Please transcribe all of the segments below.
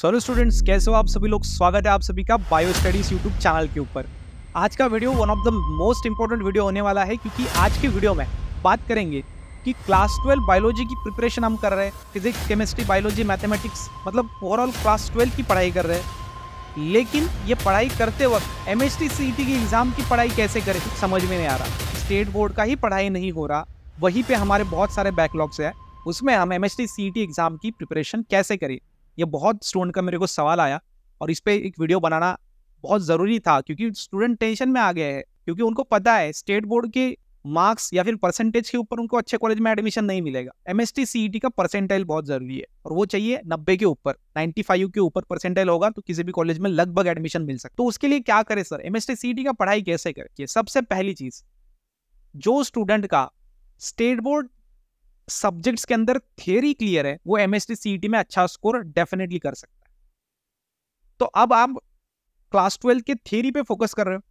sorry students कैसे हो आप सभी लोग स्वागत है आप सभी का बायो स्टडीज यूट्यूब चैनल के ऊपर आज का video one of the most important video होने वाला है क्योंकि आज के वीडियो में बात करेंगे कि क्लास ट्वेल्व बायोलॉजी की प्रिपरेशन हम कर रहे हैं फिजिक्स केमिस्ट्री बायोलॉजी मैथमेटिक्स मतलब ओवरऑल क्लास ट्वेल्व की पढ़ाई कर रहे हैं लेकिन ये पढ़ाई करते वक्त एम एस टी के एग्ज़ाम की पढ़ाई कैसे करें समझ में नहीं आ रहा स्टेट बोर्ड का ही पढ़ाई नहीं हो रहा वहीं पे हमारे बहुत सारे बैकलॉग्स हैं उसमें हम एम एस टी एग्ज़ाम की प्रिपरेशन कैसे करें ये बहुत स्टूडेंट का मेरे को सवाल आया और इस पर एक वीडियो बनाना बहुत ज़रूरी था क्योंकि स्टूडेंट टेंशन में आ गए हैं क्योंकि उनको पता है स्टेट बोर्ड के मार्क्स या फिर परसेंटेज के ऊपर उनको अच्छे कॉलेज में एडमिशन नहीं मिलेगा एम एस e का परसेंटाइल बहुत जरूरी है और वो चाहिए नब्बे के ऊपर नाइन्टी फाइव के ऊपर परसेंटाइल होगा तो किसी भी कॉलेज में लगभग एडमिशन मिल सकता तो उसके लिए क्या करें सर एम एस का पढ़ाई कैसे करें सबसे पहली चीज जो स्टूडेंट का स्टेट बोर्ड सब्जेक्ट्स के अंदर थियरी क्लियर है वो एमएसटी सीईटी e में अच्छा स्कोर डेफिनेटली कर सकता है तो अब आप क्लास ट्वेल्थ के थियरी पे फोकस कर रहे हो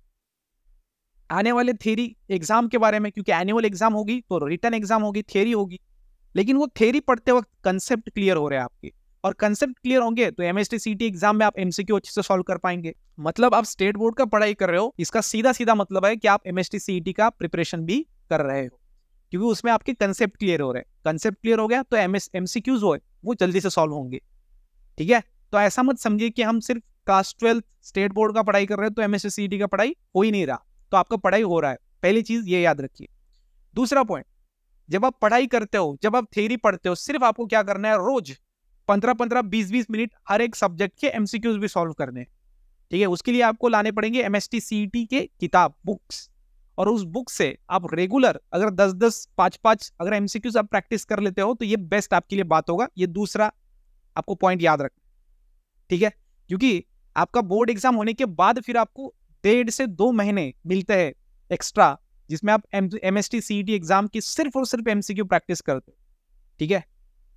आने वाले थियरी एग्जाम के बारे में क्योंकि एनुअल एग्जाम होगी तो रिटर्न एग्जाम होगी थियरी होगी लेकिन वो थेरी पढ़ते वक्त कंसेप्ट क्लियर हो रहे हैं आपके और कंसेप्ट क्लियर होंगे तो एम एस टी एग्जाम में आप एमसीक्यू अच्छे से सॉल्व कर पाएंगे मतलब आप स्टेट बोर्ड का पढ़ाई कर रहे हो इसका सीधा सीधा मतलब है कि आप एम एस टी का प्रिपरेशन भी कर रहे हो क्योंकि उसमें आपके कंसेप्ट क्लियर हो रहे हैं कंसेप्ट क्लियर हो गया तो M S M C Qs हो वो जल्दी से सॉल्व होंगे ठीक है तो ऐसा मत समझिए कि हम सिर्फ क्लास ट्वेल्थ स्टेट बोर्ड का पढ़ाई कर रहे हैं तो एम एस e का पढ़ाई हो ही नहीं रहा तो आपका पढ़ाई हो रहा है पहली चीज़ ये याद रखिए दूसरा पॉइंट जब आप पढ़ाई करते हो जब आप थेरी पढ़ते हो सिर्फ आपको क्या करना है रोज पंद्रह पंद्रह बीस बीस मिनट हर एक सब्जेक्ट के एमसीक्यूज भी सॉल्व करने ठीक है उसके लिए आपको लाने पड़ेंगे एम एस e के किताब बुक्स और उस बुक से आप रेगुलर अगर दस दस पाँच पाँच अगर एमसीक्यूज आप प्रैक्टिस कर लेते हो तो ये बेस्ट आपके लिए बात होगा ये दूसरा आपको पॉइंट याद रखना ठीक है क्योंकि आपका बोर्ड एग्जाम होने के बाद फिर आपको डेढ़ से दो महीने मिलते हैं एक्स्ट्रा जिसमें आप M S T C exam की सिर्फ और सिर्फ एमसीक्यू प्रैक्टिस करते हो ठीक है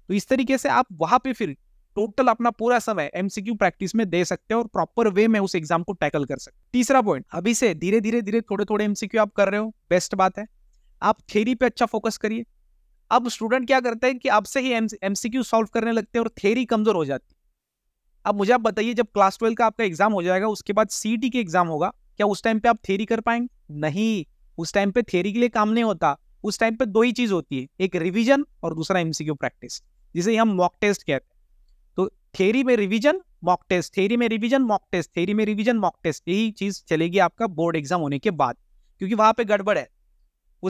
तो इस तरीके से आप वहां पे फिर टोटल अपना पूरा समय एमसीक्यू प्रैक्टिस में दे सकते हैं और प्रॉपर वे में उस एग्जाम को टैकल कर सकते तीसरा पॉइंट अभी से धीरे धीरे धीरे थोड़े थोड़े एमसीक्यू आप कर रहे हो बेस्ट बात है आप थेरी पे अच्छा फोकस करिए अब स्टूडेंट क्या करते हैं कि आपसे ही एमसीक्यू सॉल्व करने लगते हैं और थेरी कमजोर हो जाती अब मुझे आप बताइए जब क्लास ट्वेल्व का आपका एग्जाम हो जाएगा उसके बाद सीटी के एग्जाम होगा क्या उस टाइम पे आप थेरी कर पाएंगे नहीं उस टाइम पे थेरी के लिए काम नहीं होता उस टाइम पे दो ही चीज होती है एक रिवीजन और दूसरा एमसीक्यू प्रैक्टिस जिसे हम मॉक टेस्ट कहते हैं थेरी में रिवीजन मॉक टेस्ट थेरी में रिवीजन मॉक टेस्ट थेरी में रिवीजन मॉक टेस्ट यही चीज चलेगी आपका बोर्ड एग्जाम होने के बाद क्योंकि वहां पे गड़बड़ है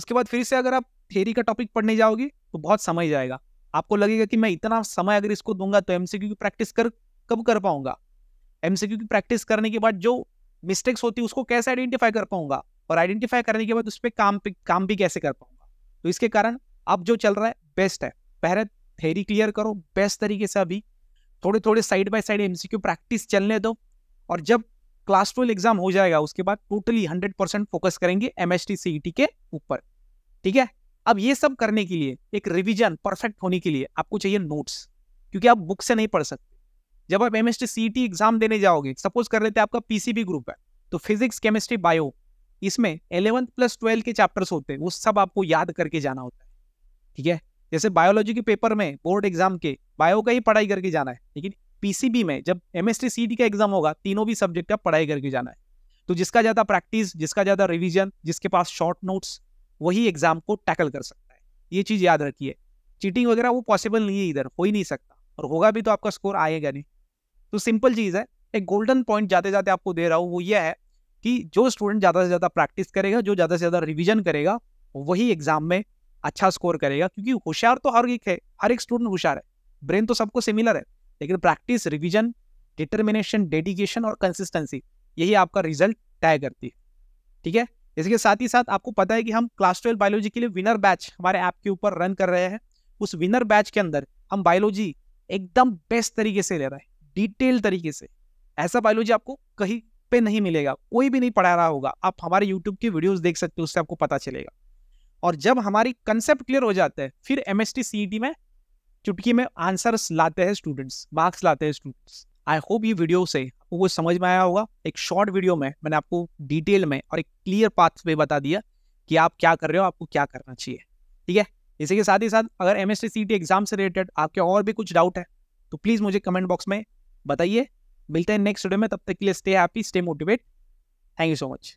उसके बाद फिर से अगर आप थेरी का टॉपिक पढ़ने जाओगे तो बहुत समय जाएगा आपको लगेगा कि मैं इतना समय अगर इसको दूंगा तो एमसीक्यू की प्रैक्टिस कर कब कर पाऊंगा एमसीक्यू की प्रैक्टिस करने के बाद जो मिस्टेक्स होती है उसको कैसे आइडेंटिफाई कर पाऊंगा और आइडेंटिफाई करने के बाद उस पर काम पे काम भी कैसे कर पाऊंगा तो इसके कारण अब जो चल रहा है बेस्ट है पहले थेरी क्लियर करो बेस्ट तरीके से अभी थोड़े थोड़े side by side M C Q practice चलने दो और जब क्लास ट्वेल्व एग्जाम हो जाएगा उसके बाद टोटली हंड्रेड परसेंट फोकस करेंगे एम एस टी सी के ऊपर ठीक है अब ये सब करने के लिए एक रिविजन परफेक्ट होने के लिए आपको चाहिए नोट्स क्योंकि आप बुक से नहीं पढ़ सकते जब आप M S T C exam देने जाओगे सपोज कर लेते आपका पीसीबी ग्रुप है तो फिजिक्स केमिस्ट्री बायो इसमें एलेवंथ प्लस ट्वेल्व के चैप्टर्स होते हैं वो सब आपको याद करके जाना होता है ठीक है जैसे बायोलॉजी के पेपर में बोर्ड एग्जाम के बायो का ही पढ़ाई करके जाना है लेकिन पीसीबी में जब एमएसटी एस का एग्जाम होगा तीनों भी सब्जेक्ट का पढ़ाई करके जाना है तो जिसका ज़्यादा प्रैक्टिस जिसका ज़्यादा रिविजन जिसके पास शॉर्ट नोट्स वही एग्जाम को टैकल कर सकता है ये चीज़ याद रखिए चीटिंग वगैरह वो पॉसिबल नहीं है इधर हो ही नहीं सकता और होगा भी तो आपका स्कोर आएगा नहीं तो सिंपल चीज़ है एक गोल्डन पॉइंट जाते जाते आपको दे रहा हूँ वो ये है कि जो स्टूडेंट ज़्यादा से ज़्यादा प्रैक्टिस करेगा जो ज़्यादा से ज़्यादा रिविजन करेगा वही एग्ज़ाम में अच्छा स्कोर करेगा क्योंकि होशियार तो हर एक है हर एक स्टूडेंट होशियार है ब्रेन तो सबको सिमिलर है लेकिन प्रैक्टिस रिविजन डिटर्मिनेशन डेडिकेशन और कंसिस्टेंसी यही आपका रिजल्ट तय करती है ठीक है इसके साथ ही साथ आपको पता है कि हम क्लास ट्वेल्व बायोलॉजी के लिए विनर बैच हमारे ऐप के ऊपर रन कर रहे हैं उस विनर बैच के अंदर हम बायोलॉजी एकदम बेस्ट तरीके से ले रहे हैं डिटेल तरीके से ऐसा बायोलॉजी आपको कहीं पे नहीं मिलेगा कोई भी नहीं पढ़ा रहा होगा आप हमारे यूट्यूब की वीडियोस देख सकते हो उससे आपको पता चलेगा और जब हमारी कंसेप्ट क्लियर हो जाता है फिर एम एस टी में चुटकी में आंसर लाते हैं स्टूडेंट्स मार्क्स लाते हैं स्टूडेंट्स आई होप ये वीडियो से आपको कुछ समझ में आया होगा एक शॉर्ट वीडियो में मैंने आपको डिटेल में और एक क्लियर पाथ पे बता दिया कि आप क्या कर रहे हो आपको क्या करना चाहिए ठीक है इसी के साथ ही साथ अगर एम एस एग्जाम से रिलेटेड आपके और भी कुछ डाउट है तो प्लीज़ मुझे कमेंट बॉक्स में बताइए मिलते हैं नेक्स्ट वीडियो में तब तक के लिए stay happy stay motivate thank you so much